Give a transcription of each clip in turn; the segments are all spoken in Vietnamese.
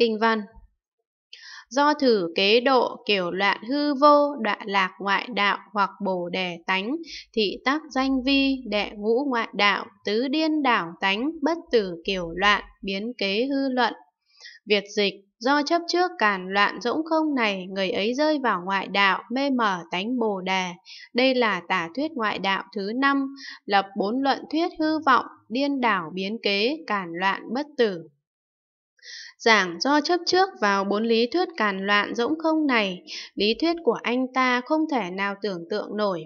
kinh văn. Do thử kế độ kiểu loạn hư vô, đoạn lạc ngoại đạo hoặc bồ đề tánh, thị tác danh vi, đệ ngũ ngoại đạo, tứ điên đảo tánh, bất tử kiểu loạn, biến kế hư luận. Việt dịch Do chấp trước càn loạn dũng không này, người ấy rơi vào ngoại đạo, mê mờ tánh bồ đề. Đây là tả thuyết ngoại đạo thứ năm, lập bốn luận thuyết hư vọng, điên đảo biến kế, càn loạn bất tử. Giảng do chấp trước vào bốn lý thuyết càn loạn rỗng không này, lý thuyết của anh ta không thể nào tưởng tượng nổi.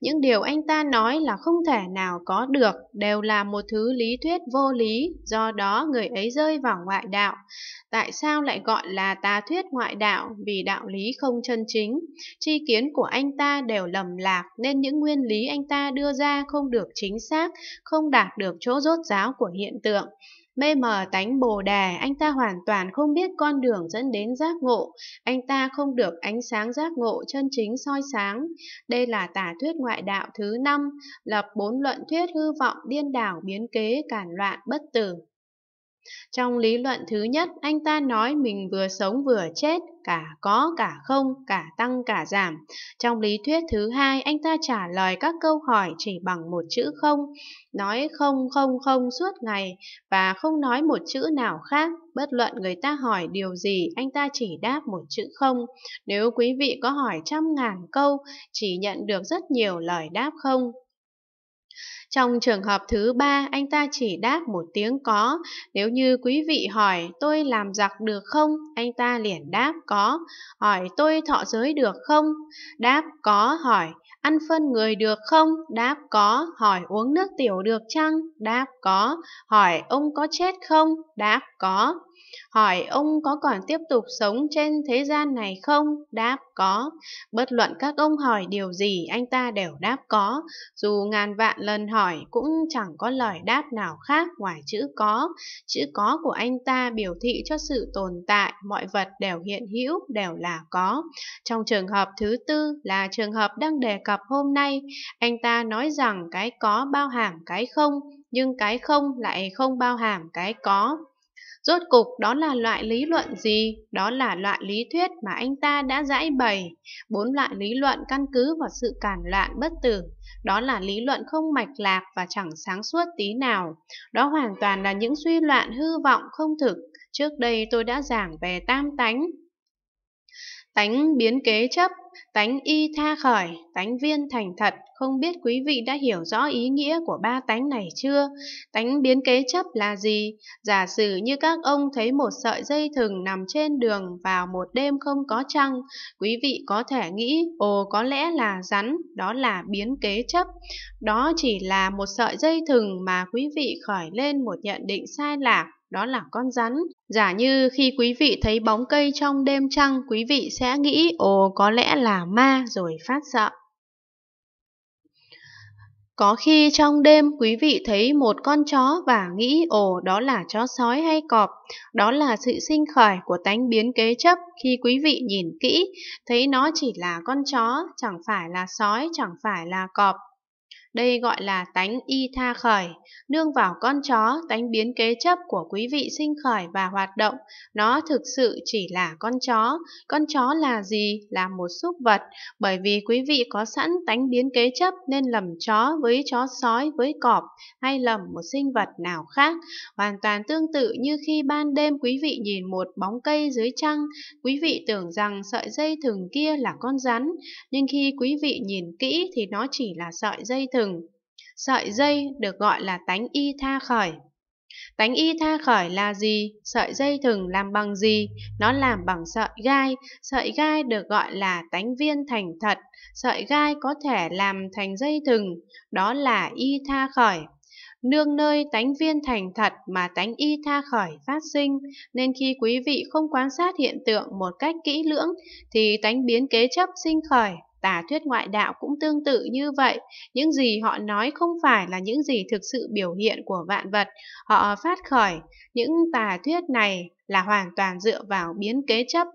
Những điều anh ta nói là không thể nào có được đều là một thứ lý thuyết vô lý, do đó người ấy rơi vào ngoại đạo. Tại sao lại gọi là tà thuyết ngoại đạo? Vì đạo lý không chân chính, tri kiến của anh ta đều lầm lạc nên những nguyên lý anh ta đưa ra không được chính xác, không đạt được chỗ rốt ráo của hiện tượng. Mê mờ tánh bồ đề, anh ta hoàn toàn không biết con đường dẫn đến giác ngộ, anh ta không được ánh sáng giác ngộ chân chính soi sáng. Đây là tả thuyết ngoại đạo thứ năm, lập bốn luận thuyết hư vọng điên đảo biến kế cản loạn bất tử. Trong lý luận thứ nhất, anh ta nói mình vừa sống vừa chết, cả có cả không, cả tăng cả giảm. Trong lý thuyết thứ hai, anh ta trả lời các câu hỏi chỉ bằng một chữ không, nói không không không suốt ngày và không nói một chữ nào khác. Bất luận người ta hỏi điều gì, anh ta chỉ đáp một chữ không. Nếu quý vị có hỏi trăm ngàn câu, chỉ nhận được rất nhiều lời đáp không. Trong trường hợp thứ ba, anh ta chỉ đáp một tiếng có. Nếu như quý vị hỏi tôi làm giặc được không, anh ta liền đáp có. Hỏi tôi thọ giới được không? Đáp có hỏi ăn phân người được không? Đáp có. Hỏi uống nước tiểu được chăng? Đáp có. Hỏi ông có chết không? Đáp có. Hỏi ông có còn tiếp tục sống trên thế gian này không? Đáp có. Bất luận các ông hỏi điều gì, anh ta đều đáp có. Dù ngàn vạn lần hỏi, hỏi cũng chẳng có lời đáp nào khác ngoài chữ có. Chữ có của anh ta biểu thị cho sự tồn tại, mọi vật đều hiện hữu, đều là có. Trong trường hợp thứ tư là trường hợp đang đề cập hôm nay, anh ta nói rằng cái có bao hàm cái không, nhưng cái không lại không bao hàm cái có. Rốt cục đó là loại lý luận gì? Đó là loại lý thuyết mà anh ta đã giải bày. Bốn loại lý luận căn cứ vào sự cản loạn bất tử. Đó là lý luận không mạch lạc và chẳng sáng suốt tí nào. Đó hoàn toàn là những suy loạn hư vọng không thực. Trước đây tôi đã giảng về tam tánh, Tánh biến kế chấp, tánh y tha khởi, tánh viên thành thật, không biết quý vị đã hiểu rõ ý nghĩa của ba tánh này chưa? Tánh biến kế chấp là gì? Giả sử như các ông thấy một sợi dây thừng nằm trên đường vào một đêm không có trăng, quý vị có thể nghĩ, ồ có lẽ là rắn, đó là biến kế chấp. Đó chỉ là một sợi dây thừng mà quý vị khởi lên một nhận định sai lạc đó là con rắn. Giả như khi quý vị thấy bóng cây trong đêm trăng, quý vị sẽ nghĩ ồ có lẽ là ma rồi phát sợ. Có khi trong đêm quý vị thấy một con chó và nghĩ ồ đó là chó sói hay cọp, đó là sự sinh khởi của tánh biến kế chấp khi quý vị nhìn kỹ, thấy nó chỉ là con chó, chẳng phải là sói, chẳng phải là cọp, đây gọi là tánh y tha khởi, nương vào con chó, tánh biến kế chấp của quý vị sinh khởi và hoạt động, nó thực sự chỉ là con chó. Con chó là gì? Là một súc vật, bởi vì quý vị có sẵn tánh biến kế chấp nên lầm chó với chó sói với cọp hay lầm một sinh vật nào khác. Hoàn toàn tương tự như khi ban đêm quý vị nhìn một bóng cây dưới trăng, quý vị tưởng rằng sợi dây thừng kia là con rắn, nhưng khi quý vị nhìn kỹ thì nó chỉ là sợi dây thừng chừng. Sợi dây được gọi là tánh y tha khởi. Tánh y tha khởi là gì? Sợi dây thừng làm bằng gì? Nó làm bằng sợi gai. Sợi gai được gọi là tánh viên thành thật. Sợi gai có thể làm thành dây thừng. Đó là y tha khởi. Nương nơi tánh viên thành thật mà tánh y tha khởi phát sinh, nên khi quý vị không quan sát hiện tượng một cách kỹ lưỡng thì tánh biến kế chấp sinh khởi Tà thuyết ngoại đạo cũng tương tự như vậy, những gì họ nói không phải là những gì thực sự biểu hiện của vạn vật, họ phát khởi, những tà thuyết này là hoàn toàn dựa vào biến kế chấp